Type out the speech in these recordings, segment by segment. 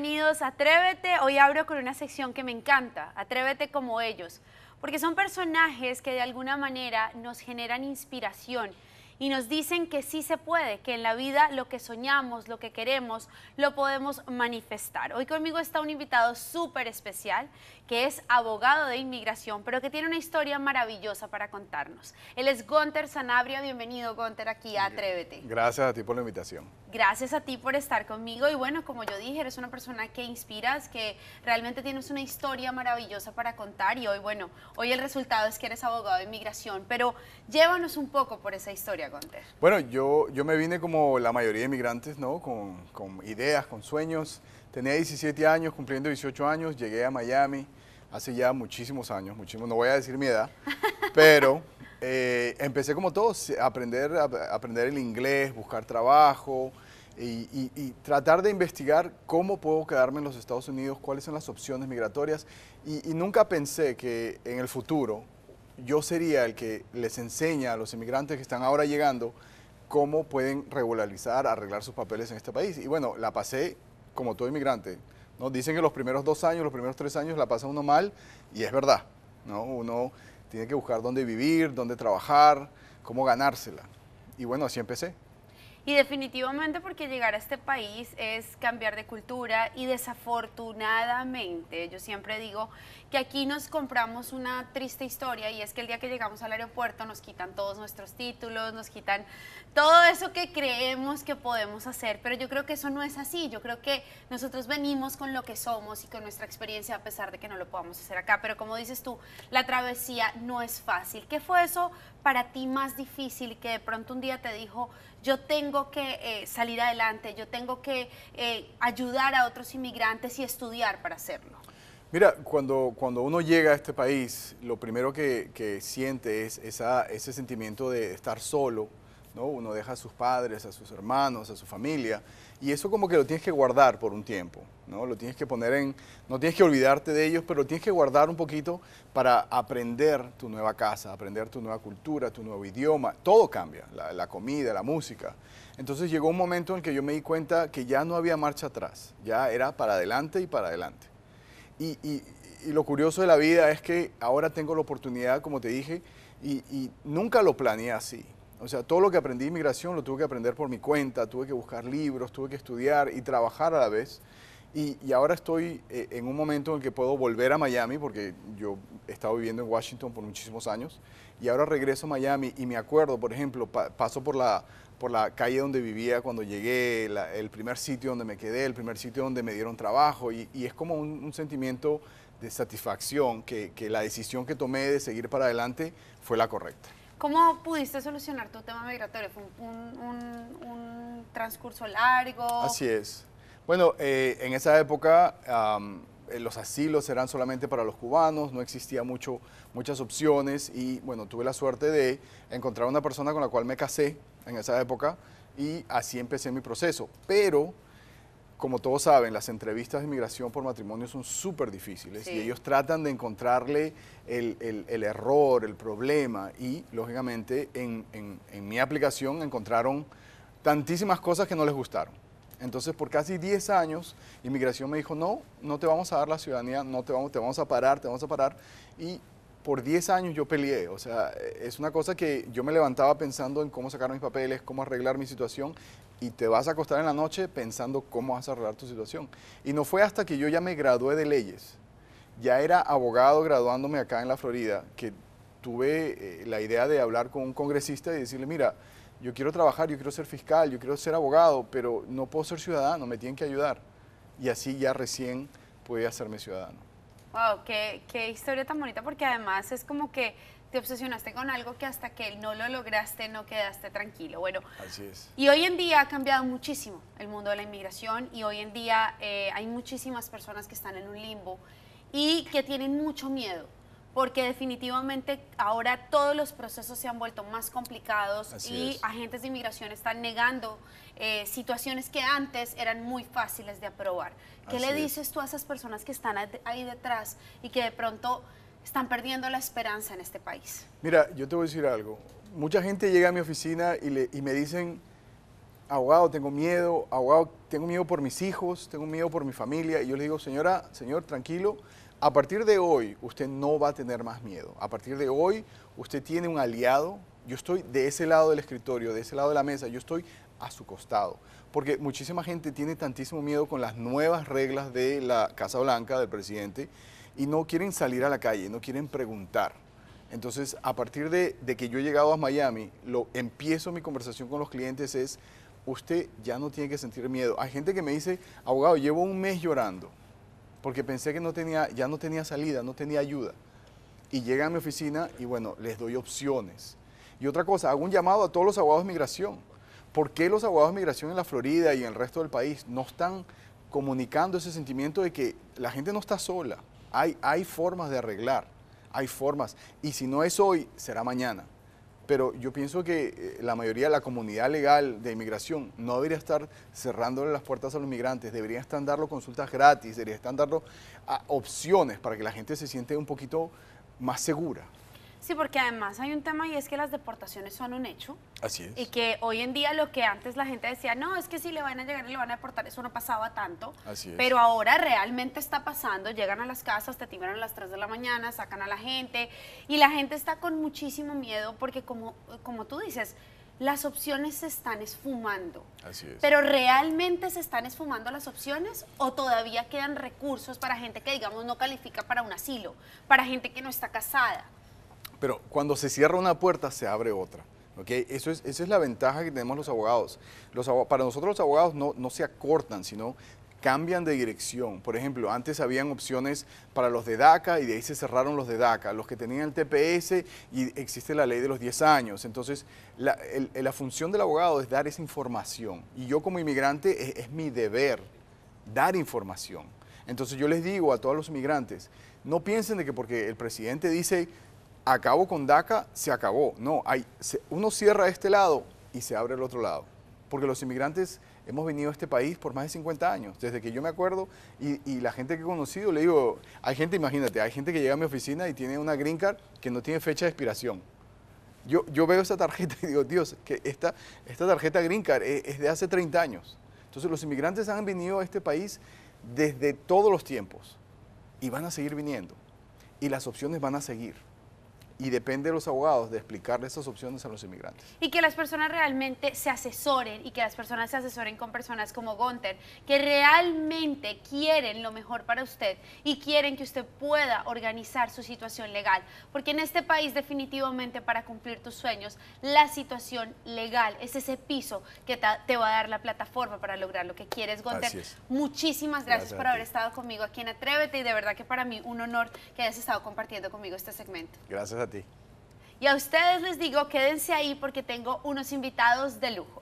bienvenidos a Atrévete. Hoy abro con una sección que me encanta, Atrévete como ellos, porque son personajes que de alguna manera nos generan inspiración y nos dicen que sí se puede, que en la vida lo que soñamos, lo que queremos, lo podemos manifestar. Hoy conmigo está un invitado súper especial que es abogado de inmigración, pero que tiene una historia maravillosa para contarnos. Él es Gonter Sanabria. Bienvenido, Gonter, aquí a Atrévete. Gracias a ti por la invitación. Gracias a ti por estar conmigo y bueno, como yo dije, eres una persona que inspiras, que realmente tienes una historia maravillosa para contar y hoy, bueno, hoy el resultado es que eres abogado de inmigración, pero llévanos un poco por esa historia, conté. Bueno, yo, yo me vine como la mayoría de inmigrantes, ¿no? Con, con ideas, con sueños. Tenía 17 años, cumpliendo 18 años, llegué a Miami hace ya muchísimos años, muchísimos, no voy a decir mi edad, pero... Eh, empecé como todos, a aprender, a, aprender el inglés, buscar trabajo y, tratar de investigar cómo puedo quedarme en los Estados Unidos, cuáles son las opciones migratorias. Y, nunca pensé que en el futuro yo sería el que les enseña a los inmigrantes que están ahora llegando cómo pueden regularizar, arreglar sus papeles en este país. Y bueno, la pasé como todo inmigrante. nos Dicen que los primeros dos años, los primeros tres años la pasa uno mal y es verdad. ¿no? Uno tiene que buscar dónde vivir, dónde trabajar, cómo ganársela. Y bueno, así empecé. Y definitivamente porque llegar a este país es cambiar de cultura y desafortunadamente, yo siempre digo que aquí nos compramos una triste historia y es que el día que llegamos al aeropuerto nos quitan todos nuestros títulos, nos quitan todo eso que creemos que podemos hacer, pero yo creo que eso no es así, yo creo que nosotros venimos con lo que somos y con nuestra experiencia a pesar de que no lo podamos hacer acá, pero como dices tú, la travesía no es fácil. ¿Qué fue eso para ti más difícil que de pronto un día te dijo, yo tengo que eh, salir adelante, yo tengo que eh, ayudar a otros inmigrantes y estudiar para hacerlo? Mira, cuando, cuando uno llega a este país, lo primero que, siente es ese sentimiento de estar solo, ¿no? Uno deja a sus padres, a sus hermanos, a su familia, y eso como que lo tienes que guardar por un tiempo, ¿no? Lo tienes que poner en, no tienes que olvidarte de ellos, pero tienes que guardar un poquito para aprender tu nueva casa, aprender tu nueva cultura, tu nuevo idioma, todo cambia, la, la comida, la música. Entonces llegó un momento en el que yo me di cuenta que ya no había marcha atrás, ya era para adelante y para adelante. Y, y, lo curioso de la vida es que ahora tengo la oportunidad, como te dije, y, nunca lo planeé así. O sea, todo lo que aprendí en migración lo tuve que aprender por mi cuenta, tuve que buscar libros, tuve que estudiar y trabajar a la vez. Y, ahora estoy eh, en un momento en el que puedo volver a Miami, porque yo he estado viviendo en Washington por muchísimos años, y ahora regreso a Miami y me acuerdo, por ejemplo, paso por la, por la calle donde vivía cuando llegué, el primer sitio donde me quedé, el primer sitio donde me dieron trabajo y, es como un, sentimiento de satisfacción que, la decisión que tomé de seguir para adelante fue la correcta. ¿Cómo pudiste solucionar tu tema migratorio? ¿Fue un, transcurso largo? Así es. Bueno, eh, en esa época eh, los asilos eran solamente para los cubanos, no existía mucho, muchas opciones y bueno, tuve la suerte de encontrar una persona con la cual me casé en esa época y así empecé mi proceso. Pero, como todos saben, las entrevistas de inmigración por matrimonio son súper difíciles y ellos tratan de encontrarle el, error, el problema y, lógicamente, en, mi aplicación encontraron tantísimas cosas que no les gustaron. Entonces, por casi 10 años, inmigración me dijo, no, no te vamos a dar la ciudadanía, no te vamos, te vamos a parar, te vamos a parar. Y por 10 años yo peleé, o sea, es una cosa que yo me levantaba pensando en cómo sacar mis papeles, cómo arreglar mi situación y te vas a acostar en la noche pensando cómo vas a arreglar tu situación. Y no fue hasta que yo ya me gradué de leyes, ya era abogado graduándome acá en la Florida, que tuve eh, la idea de hablar con un congresista y decirle, mira, yo quiero trabajar, yo quiero ser fiscal, yo quiero ser abogado, pero no puedo ser ciudadano, me tienen que ayudar. Y así ya recién pude hacerme ciudadano. Wow, qué, historia tan bonita, porque además es como que te obsesionaste con algo que hasta que no lo lograste no quedaste tranquilo. Bueno, así es. Y hoy en día ha cambiado muchísimo el mundo de la inmigración y hoy en día eh, hay muchísimas personas que están en un limbo y que tienen mucho miedo porque definitivamente ahora todos los procesos se han vuelto más complicados y agentes de inmigración están negando eh, situaciones que antes eran muy fáciles de aprobar. ¿Qué le dices tú a esas personas que están ahí detrás y que de pronto están perdiendo la esperanza en este país? Mira, yo te voy a decir algo. Mucha gente llega a mi oficina y, y me dicen, abogado, tengo miedo, abogado, tengo miedo por mis hijos, tengo miedo por mi familia. Y yo le digo, señora, señor, tranquilo, a partir de hoy, usted no va a tener más miedo. A partir de hoy, usted tiene un aliado. Yo estoy de ese lado del escritorio, de ese lado de la mesa, yo estoy a su costado. Porque muchísima gente tiene tantísimo miedo con las nuevas reglas de la Casa Blanca, del presidente, y no quieren salir a la calle, no quieren preguntar. Entonces, a partir de, que yo he llegado a Miami, lo, empiezo mi conversación con los clientes es, usted ya no tiene que sentir miedo. Hay gente que me dice, abogado, llevo un mes llorando porque pensé que no tenía, ya no tenía salida, no tenía ayuda. Y llega a mi oficina y bueno, les doy opciones. Y otra cosa, hago un llamado a todos los abogados de migración. ¿Por qué los abogados de migración en la Florida y en el resto del país no están comunicando ese sentimiento de que la gente no está sola? Hay, hay formas de arreglar, hay formas. Y si no es hoy, será mañana pero yo pienso que eh, la mayoría de la comunidad legal de inmigración no debería estar cerrándole las puertas a los migrantes, deberían estar dando consultas gratis, deberían estar dando ah, opciones para que la gente se siente un poquito más segura. Sí, porque además hay un tema y es que las deportaciones son un hecho. Así es. Y que hoy en día lo que antes la gente decía, no, es que si le van a llegar y le van a deportar, eso no pasaba tanto. Así es. Pero ahora realmente está pasando, llegan a las casas, te timbran a las 3 de la mañana, sacan a la gente y la gente está con muchísimo miedo porque como, como tú dices, las opciones se están esfumando. Así es. Pero ¿realmente se están esfumando las opciones o todavía quedan recursos para gente que, digamos, no califica para un asilo, para gente que no está casada? Pero cuando se cierra una puerta, se abre otra. ¿okay? Eso esa es la ventaja que tenemos los abogados. Los, para nosotros los abogados no, se acortan, sino cambian de dirección. Por ejemplo, antes habían opciones para los de DACA y de ahí se cerraron los de DACA, los que tenían el TPS y existe la ley de los 10 años. Entonces, la, función del abogado es dar esa información y yo como inmigrante es, es mi deber dar información. Entonces yo les digo a todos los inmigrantes, no piensen de que porque el presidente dice acabo con DACA, se acabó. No, hay, uno cierra este lado y se abre el otro lado. Porque los inmigrantes hemos venido a este país por más de 50 años, desde que yo me acuerdo, y, la gente que he conocido, le digo, hay gente, imagínate, hay gente que llega a mi oficina y tiene una green card que no tiene fecha de expiración. Yo, yo veo esa tarjeta y digo, Dios, que esta, esta tarjeta green card es, es de hace 30 años. Entonces los inmigrantes han venido a este país desde todos los tiempos y van a seguir viniendo y las opciones van a seguir y depende de los abogados de explicarle esas opciones a los inmigrantes. Y que las personas realmente se asesoren y que las personas se asesoren con personas como Gonter, que realmente quieren lo mejor para usted y quieren que usted pueda organizar su situación legal. Porque en este país definitivamente para cumplir tus sueños, la situación legal es ese piso que te va a dar la plataforma para lograr lo que quieres, Gonter. Muchísimas gracias, por haber estado conmigo aquí en Atrévete y de verdad que para mí un honor que hayas estado compartiendo conmigo este segmento. Gracias a y a ustedes les digo, quédense ahí porque tengo unos invitados de lujo.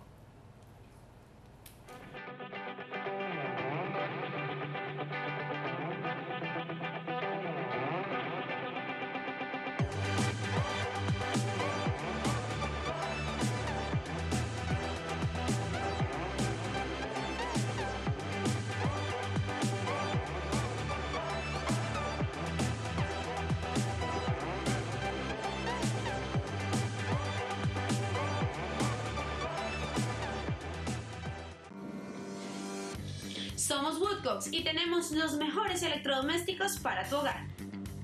Somos Woodcocks y tenemos los mejores electrodomésticos para tu hogar.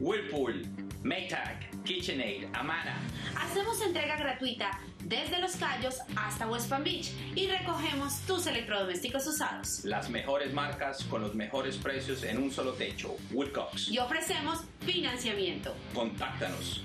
Whirlpool, Maytag, KitchenAid, Amana. Hacemos entrega gratuita desde Los Cayos hasta West Palm Beach y recogemos tus electrodomésticos usados. Las mejores marcas con los mejores precios en un solo techo, Woodcox. Y ofrecemos financiamiento. Contáctanos